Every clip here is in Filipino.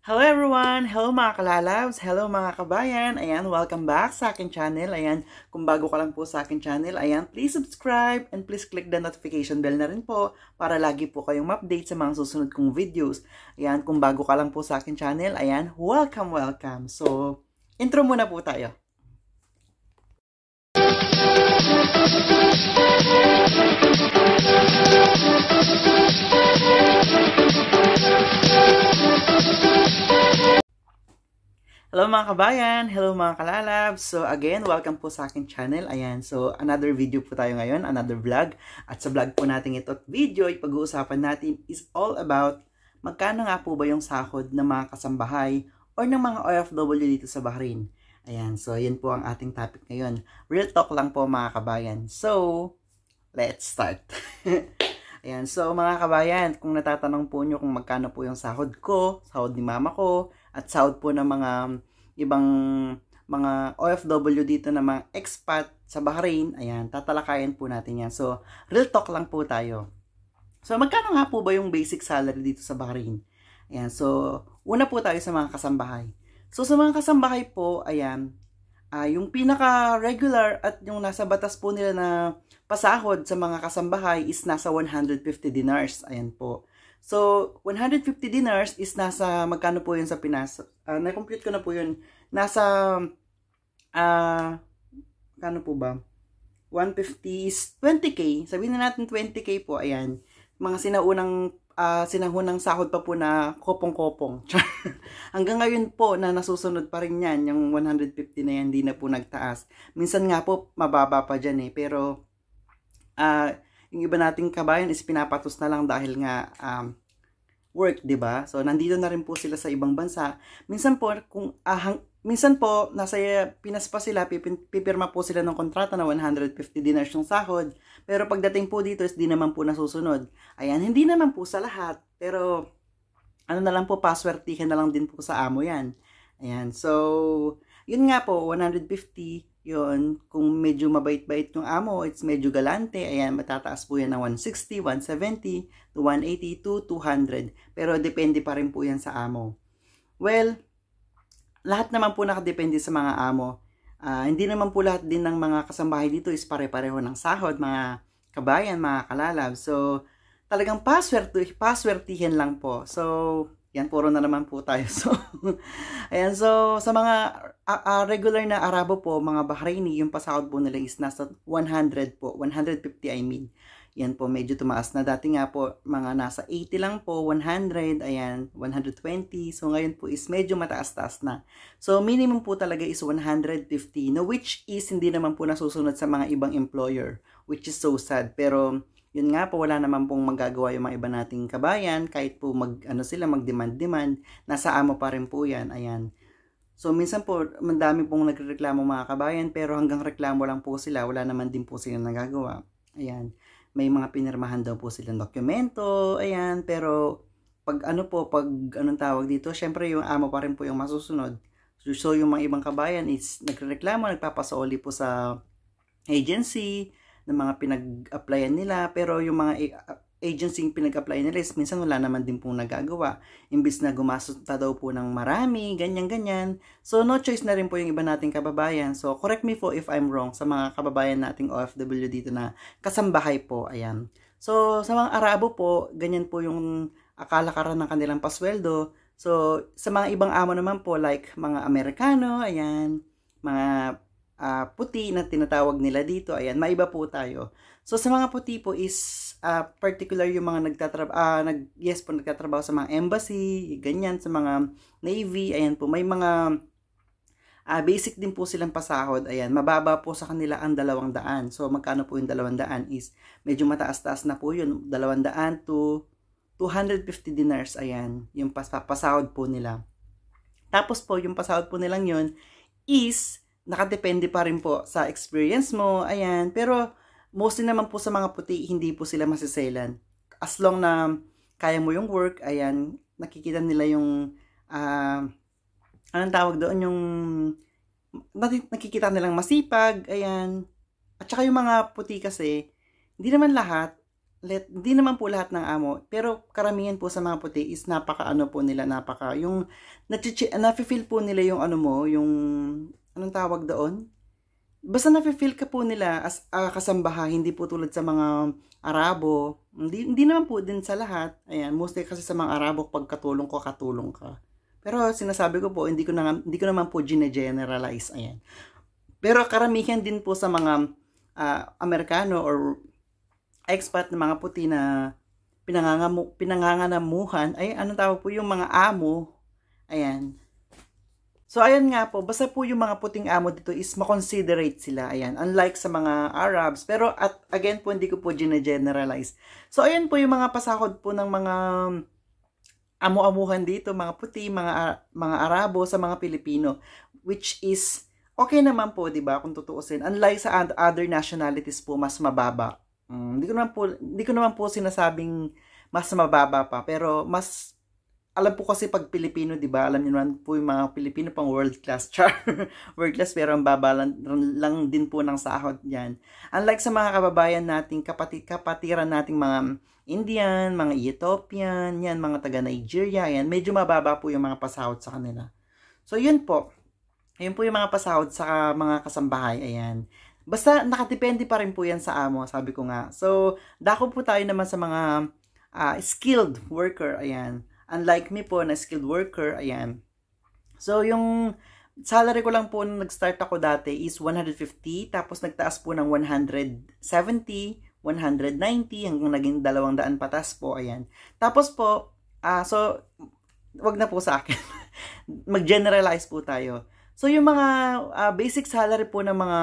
Hello everyone! Hello mga kalalabs! Hello mga kabayan! Ayan, welcome back sa akin channel. Ayan, kung bago ka lang po sa akin channel, ayan, please subscribe and please click the notification bell na rin po para lagi po kayong ma-update sa mga susunod kong videos. Ayan, kung bago ka lang po sa akin channel, ayan, welcome, welcome! So, intro muna po tayo. Hello mga kabayan! Hello mga kalalab! So again, welcome po sa akin channel. Ayan, so another video po tayo ngayon, another vlog. At sa vlog po natin ito at video, ipag-uusapan natin is all about magkano nga po ba yung sahod ng mga kasambahay or ng mga OFW dito sa Bahrain. Ayan, so yan po ang ating topic ngayon. Real talk lang po mga kabayan. So, let's start! Ayan, so mga kabayan, kung natatanong po nyo kung magkano po yung sahod ko, sahod ni mama ko, at sahod po ng mga ibang mga OFW dito na mga expat sa Bahrain. Ayan, tatalakayan po natin yan. So, real talk lang po tayo. So, magkano nga po ba yung basic salary dito sa Bahrain? Ayan, so, una po tayo sa mga kasambahay. So, sa mga kasambahay po, ayan, uh, yung pinaka-regular at yung nasa batas po nila na pasahod sa mga kasambahay is nasa 150 dinars. Ayan po. So, 150 dinars is nasa, magkano po yun sa Pinas? Uh, na-compute ko na po yun. Nasa, uh, ah, kano po ba? 150 is 20k. Sabihin na natin 20k po, ayan. Mga sinaunang, uh, sinahunang sahod pa po na kopong-kopong. Hanggang ngayon po na nasusunod pa rin yan, yung 150 na yan, hindi na po nagtaas. Minsan nga po, mababa pa dyan eh. Pero, ah, uh, yung iba nating kabayan is pinapatos na lang dahil nga um, work, 'di ba? So nandito na rin po sila sa ibang bansa. Minsan po kung ahang minsan po nasa Pinas pa sila, pipirma po sila ng kontrata na 150 dinars yung sahod. Pero pagdating po dito is di naman po nasusunod. Ayan, hindi naman po sa lahat, pero ano na lang po paswertihan na lang din po sa amo 'yan. Ayan. So yun nga po, 150 yun, kung medyo mabait-bait yung amo, it's medyo galante, ayan, matataas po yan ng 160, 170, to 180, to 200. Pero depende pa rin po yan sa amo. Well, lahat naman po nakadepende sa mga amo. Uh, hindi naman po lahat din ng mga kasambahay dito is pare-pareho ng sahod, mga kabayan, mga kalalab. So, talagang paswerte, paswertihin lang po. So, yan, puro na naman po tayo. So, ayan, so sa mga uh, uh, regular na Arabo po, mga Bahraini, yung pasahod po nila is nasa 100 po, 150 I mean. Yan po, medyo tumaas na. Dati nga po, mga nasa 80 lang po, 100, ayan, 120. So, ngayon po is medyo mataas-taas na. So, minimum po talaga is 150, no, which is hindi naman po nasusunod sa mga ibang employer, which is so sad. Pero, yun nga po, wala naman pong magagawa yung mga iba nating kabayan. Kahit po mag, ano sila, mag-demand-demand, nasa amo pa rin po yan. Ayan. So, minsan po, mandami pong nagrereklamo mga kabayan, pero hanggang reklamo lang po sila, wala naman din po sila nagagawa. Ayan. May mga pinirmahan daw po silang dokumento, ayan, pero pag ano po, pag anong tawag dito, syempre yung amo pa rin po yung masusunod. So, yung mga ibang kabayan is nagrereklamo nagpapasauli po sa agency, ng mga pinag-applyan nila pero yung mga agency yung pinag applyan nila is minsan wala naman din pong nagagawa. Imbis na gumastos pa daw po ng marami, ganyan-ganyan. So, no choice na rin po yung iba nating kababayan. So, correct me po if I'm wrong sa mga kababayan nating OFW dito na kasambahay po. Ayan. So, sa mga Arabo po, ganyan po yung akala karan ng kanilang pasweldo. So, sa mga ibang amo naman po, like mga Amerikano, ayan, mga uh, puti na tinatawag nila dito. Ayan, maiba po tayo. So sa mga puti po is uh, particular yung mga nagtatrabaho, uh, nag, yes po nagtatrabaho sa mga embassy, ganyan, sa mga navy, ayan po. May mga uh, basic din po silang pasahod. Ayan, mababa po sa kanila ang 200. So magkano po yung 200 is medyo mataas-taas na po yun. 200 to 250 dinars. Ayan, yung pas pasahod po nila. Tapos po, yung pasahod po nilang yun is nakadepende pa rin po sa experience mo, ayan. Pero, mostly naman po sa mga puti, hindi po sila masiselan. As long na kaya mo yung work, ayan, nakikita nila yung, uh, anong tawag doon, yung, nakikita nilang masipag, ayan. At saka yung mga puti kasi, hindi naman lahat, let, hindi naman po lahat ng amo, pero karamihan po sa mga puti is napaka ano po nila, napaka, yung, na-feel po nila yung ano mo, yung anong tawag doon? Basta na feel ka po nila as uh, kasambaha, hindi po tulad sa mga Arabo. Hindi, hindi naman po din sa lahat. Ayan, mostly kasi sa mga Arabo, pag katulong ko, katulong ka. Pero sinasabi ko po, hindi ko, na, hindi ko naman po gine-generalize. Ayan. Pero karamihan din po sa mga uh, Amerikano or expat na mga puti na pinanganganamuhan, ay anong tawag po yung mga amo, ayan, So ayan nga po, basta po yung mga puting amo dito is makonsiderate sila, ayan, unlike sa mga Arabs. Pero at again po, hindi ko po gine-generalize. So ayan po yung mga pasakod po ng mga amu-amuhan dito, mga puti, mga, mga Arabo sa mga Pilipino, which is okay naman po, di ba, kung tutuusin. Unlike sa other nationalities po, mas mababa. Mm, hindi ko naman po, hindi ko naman po sinasabing mas mababa pa, pero mas alam po kasi pag Pilipino, 'di ba? Alam niyo naman po yung mga Pilipino pang world class char. world class pero ang baba lang, lang din po ng sahod niyan. Unlike sa mga kababayan nating kapati, kapatiran nating mga Indian, mga Ethiopian, yan mga taga Nigeria, yan medyo mababa po yung mga pasahod sa kanila. So yun po. Yun po yung mga pasahod sa ah, mga kasambahay, ayan. Basta nakadepende pa rin po yan sa amo, sabi ko nga. So, dako po tayo naman sa mga uh, skilled worker, ayan Unlike me po na skilled worker, ayan. So, yung salary ko lang po nung nag-start ako dati is 150, tapos nagtaas po ng 170, 190, hanggang naging 200 patas po, ayan. Tapos po, uh, so, wag na po sa akin. Mag-generalize po tayo. So yung mga uh, basic salary po ng mga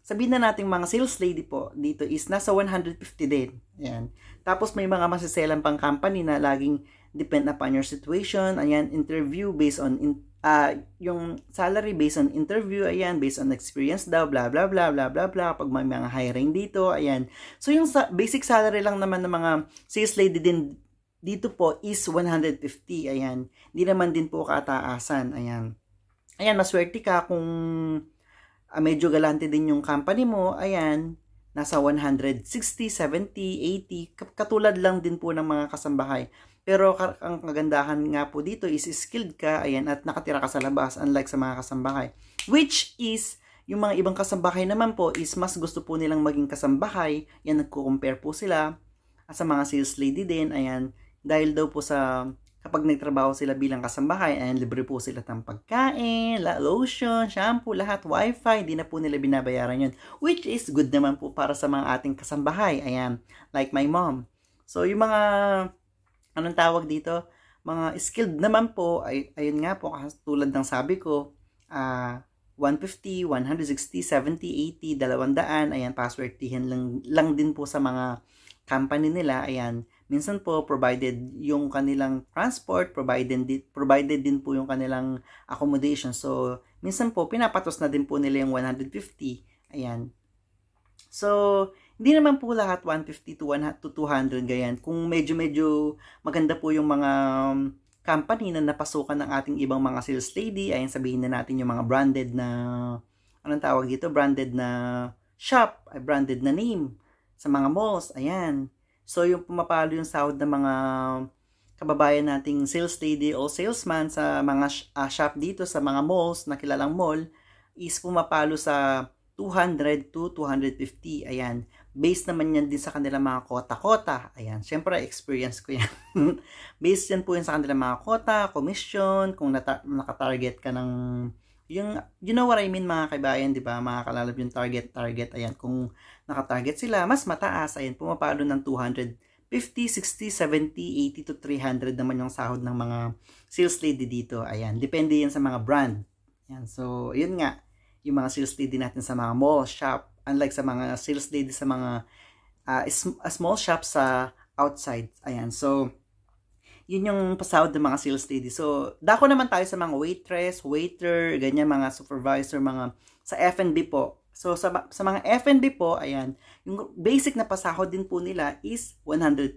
sabihin na nating mga sales lady po dito is nasa 150 din. Ayan. Tapos may mga masaselan pang company na laging depend upon your situation. Ayan, interview based on in, uh, yung salary based on interview, ayan, based on experience daw, blah, blah, blah, blah, blah, blah, pag may mga hiring dito, ayan. So, yung sa- basic salary lang naman ng mga sales lady din dito po is 150, ayan. Hindi naman din po kataasan, ayan. Ayan, maswerte ka kung uh, medyo galante din yung company mo, ayan, nasa 160, 70, 80, katulad lang din po ng mga kasambahay. Pero ang kagandahan nga po dito is skilled ka, ayan, at nakatira ka sa labas, unlike sa mga kasambahay. Which is, yung mga ibang kasambahay naman po is mas gusto po nilang maging kasambahay, yan nagko-compare po sila, at sa mga sales lady din, ayan, dahil daw po sa kapag nagtrabaho sila bilang kasambahay, ayan, libre po sila ng pagkain, la lotion, shampoo, lahat, wifi, di na po nila binabayaran yun. Which is good naman po para sa mga ating kasambahay, ayan, like my mom. So, yung mga, anong tawag dito, mga skilled naman po, ay, ayun nga po, tulad ng sabi ko, ah, uh, 150, 160, 70, 80, 200, ayan, password tihin lang, lang din po sa mga company nila, ayan, Minsan po, provided yung kanilang transport, provided, provided din po yung kanilang accommodation. So, minsan po, pinapatos na din po nila yung 150. Ayan. So, hindi naman po lahat 150 to, 100 to 200 ganyan. Kung medyo-medyo maganda po yung mga um, company na napasukan ng ating ibang mga sales lady, ayun sabihin na natin yung mga branded na, anong tawag dito, branded na shop, branded na name sa mga malls, ayan. So, yung pumapalo yung sahod ng mga kababayan nating sales lady o salesman sa mga uh, shop dito, sa mga malls, na kilalang mall, is pumapalo sa 200 to 250. Ayan. Based naman yan din sa kanilang mga kota-kota. Ayan. Siyempre, experience ko yan. Based yan po yan sa kanilang mga kota, commission, kung nata- nakatarget ka ng yung, you know what I mean mga kaibayan, di ba? Mga kalalab yung target, target, ayan, kung naka-target sila, mas mataas, ayan, pumapalo ng 250, 60, 70, 80 to 300 naman yung sahod ng mga sales lady dito, ayan, depende yan sa mga brand. Ayan, so, yun nga, yung mga sales lady natin sa mga mall, shop, unlike sa mga sales lady sa mga uh, small shops sa outside, ayan, so, yun yung pasahod ng mga sales lady. So, dako naman tayo sa mga waitress, waiter, ganyan, mga supervisor, mga sa F&B po. So, sa, sa mga F&B po, ayan, yung basic na pasahod din po nila is 150.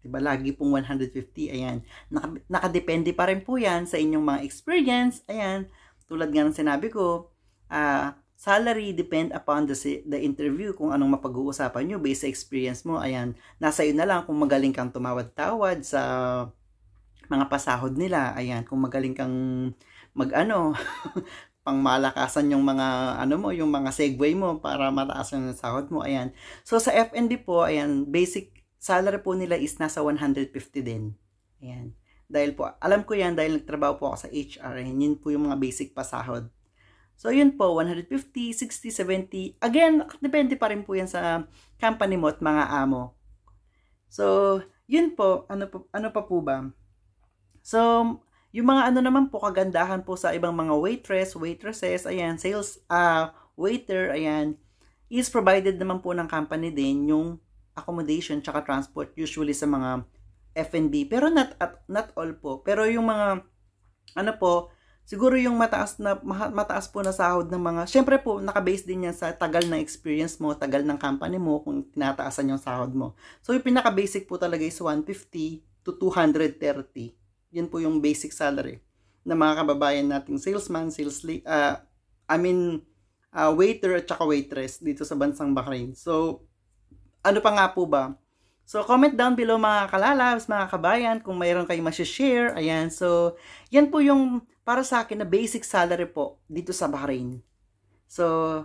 Diba, lagi pong 150, ayan. Naka, nakadepende pa rin po yan sa inyong mga experience, ayan. Tulad nga ng sinabi ko, ah, uh, Salary depend upon the, the interview kung anong mapag-uusapan nyo based sa experience mo. Ayan, nasa iyo na lang kung magaling kang tumawad-tawad sa mga pasahod nila. Ayan, kung magaling kang magano ano pangmalakasan yung mga ano mo, yung mga segway mo para mataas yung sahod mo. Ayan. So sa FND po, ayan, basic salary po nila is nasa 150 din. Ayan. Dahil po, alam ko yan dahil nagtrabaho po ako sa HR. Ayan, yun po yung mga basic pasahod So, yun po, 150, 60, 70. Again, depende pa rin po yan sa company mo at mga amo. So, yun po, ano, po, ano pa po ba? So, yung mga ano naman po, kagandahan po sa ibang mga waitress, waitresses, ayan, sales, uh, waiter, ayan, is provided naman po ng company din yung accommodation tsaka transport usually sa mga F&B. Pero not, at, not all po. Pero yung mga, ano po, Siguro yung mataas na mataas po na sahod ng mga syempre po naka-base din yan sa tagal ng experience mo, tagal ng company mo kung tinataasan yung sahod mo. So yung pinaka-basic po talaga is 150 to 230. Yan po yung basic salary ng mga kababayan nating salesman, sales uh, I mean uh, waiter at saka waitress dito sa bansang Bahrain. So ano pa nga po ba? So, comment down below mga kalalabs, mga kabayan, kung mayroon kayong share Ayan, so, yan po yung para sa akin na basic salary po dito sa Bahrain. So,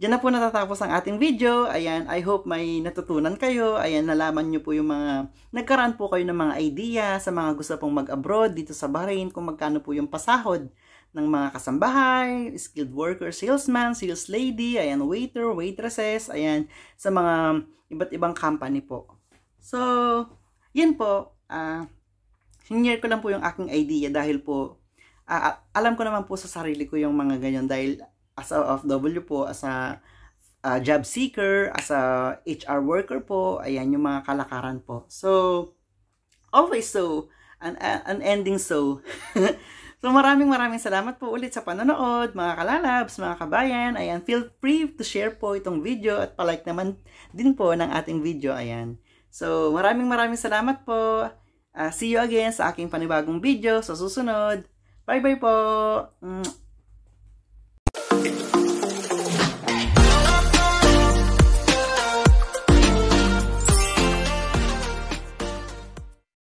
Diyan na po natatapos ang ating video. Ayan, I hope may natutunan kayo. Ayan, nalaman nyo po yung mga, nagkaroon po kayo ng mga idea sa mga gusto pong mag-abroad dito sa Bahrain kung magkano po yung pasahod ng mga kasambahay, skilled worker, salesman, sales lady, ayan, waiter, waitresses, ayan, sa mga iba't ibang company po. So, yan po. Uh, ah, Sinare ko lang po yung aking idea dahil po uh, alam ko naman po sa sarili ko yung mga ganyan dahil as a OFW po, as a uh, job seeker, as a HR worker po, ayan yung mga kalakaran po. So, always so, an, an ending so. So maraming maraming salamat po ulit sa panonood, mga kalalabs, mga kabayan. Ayan, feel free to share po itong video at palike naman din po ng ating video. Ayan. So maraming maraming salamat po. Uh, see you again sa aking panibagong video sa susunod. Bye-bye po! Mm.